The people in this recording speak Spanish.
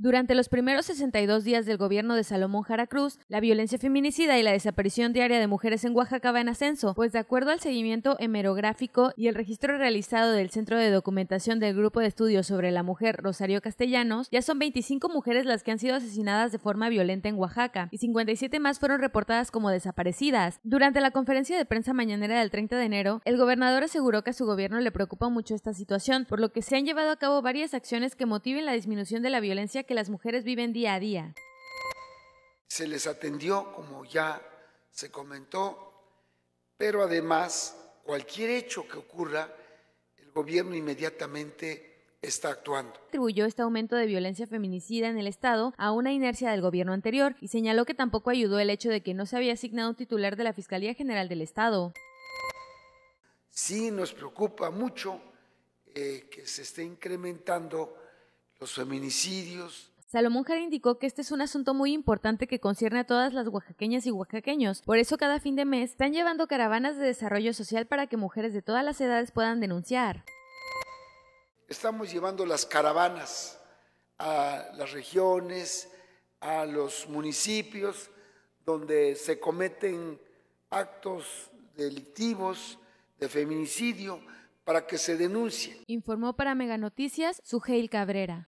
Durante los primeros 62 días del gobierno de Salomón Jara Cruz, la violencia feminicida y la desaparición diaria de mujeres en Oaxaca va en ascenso, pues de acuerdo al seguimiento hemerográfico y el registro realizado del Centro de Documentación del Grupo de Estudios sobre la Mujer Rosario Castellanos, ya son 25 mujeres las que han sido asesinadas de forma violenta en Oaxaca y 57 más fueron reportadas como desaparecidas. Durante la conferencia de prensa mañanera del 30 de enero, el gobernador aseguró que a su gobierno le preocupa mucho esta situación, por lo que se han llevado a cabo varias acciones que motiven la disminución de la violencia que las mujeres viven día a día. Se les atendió, como ya se comentó, pero además cualquier hecho que ocurra, el gobierno inmediatamente está actuando. Atribuyó este aumento de violencia feminicida en el Estado a una inercia del gobierno anterior y señaló que tampoco ayudó el hecho de que no se había asignado un titular de la Fiscalía General del Estado. Sí, nos preocupa mucho eh, que se esté incrementando los feminicidios, Salomón Jara indicó que este es un asunto muy importante que concierne a todas las oaxaqueñas y oaxaqueños. Por eso cada fin de mes están llevando caravanas de desarrollo social para que mujeres de todas las edades puedan denunciar. Estamos llevando las caravanas a las regiones, a los municipios donde se cometen actos delictivos de feminicidio, para que se denuncie. Informó para Meganoticias Sugeil Cabrera.